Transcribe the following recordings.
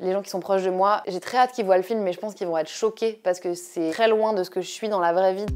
les gens qui sont proches de moi. J'ai très hâte qu'ils voient le film, mais je pense qu'ils vont être choqués parce que c'est très loin de ce que je suis dans la vraie vie.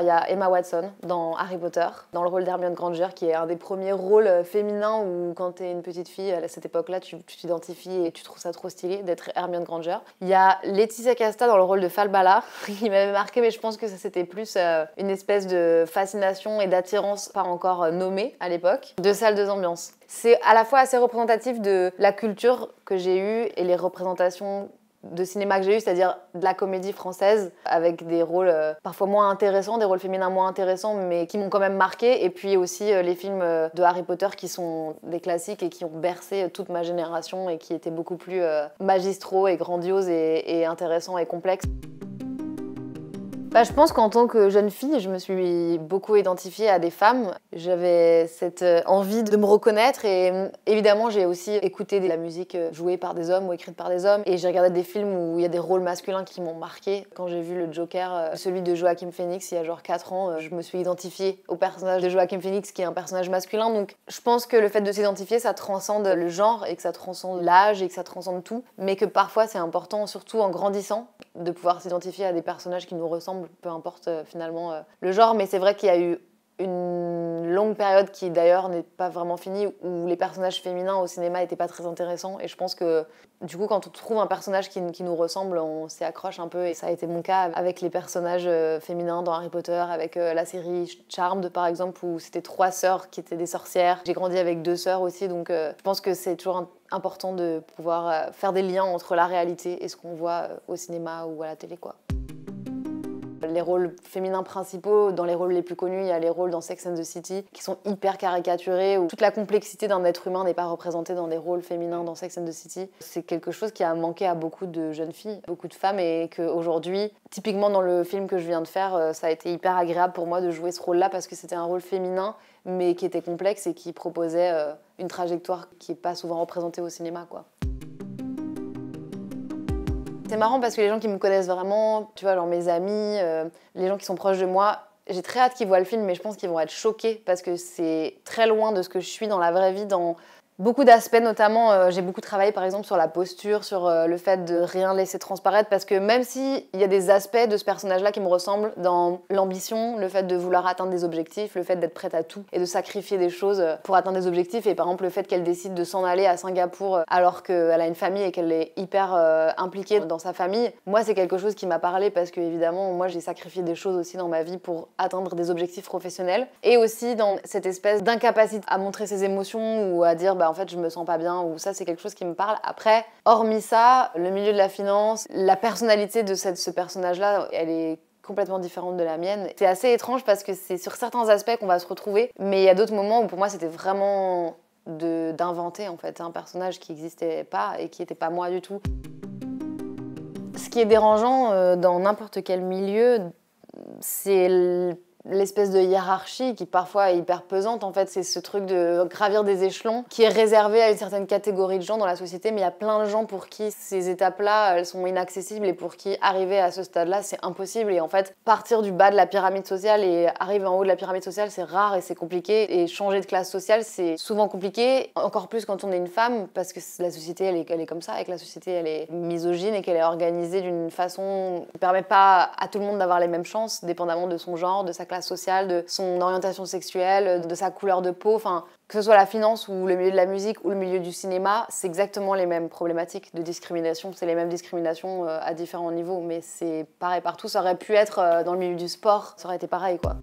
Il y a Emma Watson dans Harry Potter, dans le rôle d'Hermione Granger, qui est un des premiers rôles euh, féminins où, quand t'es une petite fille à cette époque-là, tu t'identifies et tu trouves ça trop stylé d'être Hermione Granger. Il y a Laetitia Casta dans le rôle de Falbala, qui m'avait marqué, mais je pense que ça c'était plus euh, une espèce de fascination et d'attirance pas encore euh, nommée à l'époque. de salles, de ambiance. C'est à la fois assez représentatif de la culture que j'ai eue et les représentations de cinéma que j'ai eu, c'est-à-dire de la comédie française avec des rôles euh, parfois moins intéressants, des rôles féminins moins intéressants, mais qui m'ont quand même marqué. Et puis aussi euh, les films euh, de Harry Potter qui sont des classiques et qui ont bercé toute ma génération et qui étaient beaucoup plus magistraux et grandioses et intéressants et complexes. Bah, je pense qu'en tant que jeune fille, je me suis beaucoup identifiée à des femmes. J'avais cette euh, envie de me reconnaître et euh, évidemment, j'ai aussi écouté de la musique euh, jouée par des hommes ou écrite par des hommes et j'ai regardé des films où il y a des rôles masculins qui m'ont marqué. Quand j'ai vu le Joker, celui de Joaquin Phoenix, il y a genre 4 ans, je me suis identifiée au personnage de Joaquin Phoenix qui est un personnage masculin. Donc je pense que le fait de s'identifier, ça transcende le genre et que ça transcende l'âge et que ça transcende tout. Mais que parfois c'est important, surtout en grandissant, de pouvoir s'identifier à des personnages qui nous ressemblent peu importe euh, finalement euh, le genre, mais c'est vrai qu'il y a eu une longue période qui d'ailleurs n'est pas vraiment finie où les personnages féminins au cinéma n'étaient pas très intéressants et je pense que du coup quand on trouve un personnage qui, nous ressemble on s'y accroche un peu et ça a été mon cas avec les personnages euh, féminins dans Harry Potter avec la série Charmed par exemple où c'était trois sœurs qui étaient des sorcières j'ai grandi avec deux sœurs aussi donc je pense que c'est toujours important de pouvoir faire des liens entre la réalité et ce qu'on voit au cinéma ou à la télé quoi les rôles féminins principaux. Dans les rôles les plus connus, il y a les rôles dans Sex and the City qui sont hyper caricaturés, où toute la complexité d'un être humain n'est pas représentée dans des rôles féminins dans Sex and the City. C'est quelque chose qui a manqué à beaucoup de jeunes filles, beaucoup de femmes, et qu'aujourd'hui, typiquement dans le film que je viens de faire, euh, ça a été hyper agréable pour moi de jouer ce rôle-là parce que c'était un rôle féminin, mais qui était complexe et qui proposait euh, une trajectoire qui n'est pas souvent représentée au cinéma. quoi. C'est marrant parce que les gens qui me connaissent vraiment, tu vois, genre mes amis, euh, les gens qui sont proches de moi, j'ai très hâte qu'ils voient le film, mais je pense qu'ils vont être choqués parce que c'est très loin de ce que je suis dans la vraie vie, dans Beaucoup d'aspects, notamment, euh, j'ai beaucoup travaillé par exemple sur la posture, sur euh, le fait de rien laisser transparaître, parce que même s'il y a des aspects de ce personnage-là qui me ressemblent dans l'ambition, le fait de vouloir atteindre des objectifs, le fait d'être prête à tout et de sacrifier des choses euh, pour atteindre des objectifs, et par exemple le fait qu'elle décide de s'en aller à Singapour alors qu'elle a une famille et qu'elle est hyper impliquée dans sa famille, moi c'est quelque chose qui m'a parlé parce que évidemment, moi j'ai sacrifié des choses aussi dans ma vie pour atteindre des objectifs professionnels, et aussi dans cette espèce d'incapacité à montrer ses émotions ou à dire bah, bah, en fait je me sens pas bien ou ça c'est quelque chose qui me parle. Après, hormis ça, le milieu de la finance, la personnalité de cette, ce personnage-là, elle est complètement différente de la mienne. C'est assez étrange parce que c'est sur certains aspects qu'on va se retrouver, mais il y a d'autres moments où pour moi c'était vraiment d'inventer en fait un personnage qui n'existait pas et qui n'était pas moi du tout. Ce qui est dérangeant euh, dans n'importe quel milieu, c'est l'espèce de hiérarchie qui parfois est hyper pesante. En fait, c'est ce truc de gravir des échelons qui est réservé à une certaine catégorie de gens dans la société, mais il y a plein de gens pour qui ces étapes-là, elles sont inaccessibles et pour qui arriver à ce stade-là, c'est impossible. Et en fait, partir du bas de la pyramide sociale et arriver en haut de la pyramide sociale, c'est rare et c'est compliqué. Et changer de classe sociale, c'est souvent compliqué, encore plus quand on est une femme, parce que la société, elle est, elle est comme ça, et que la société, elle est misogyne et qu'elle est organisée d'une façon qui ne permet pas à tout le monde d'avoir les mêmes chances, dépendamment de son genre, de sa classe sociale, de son orientation sexuelle, de sa couleur de peau, enfin que ce soit la finance ou le milieu de la musique ou le milieu du cinéma, c'est exactement les mêmes problématiques de discrimination. C'est les mêmes discriminations euh, à différents niveaux, mais c'est pareil partout. Ça aurait pu être euh, dans le milieu du sport, ça aurait été pareil quoi.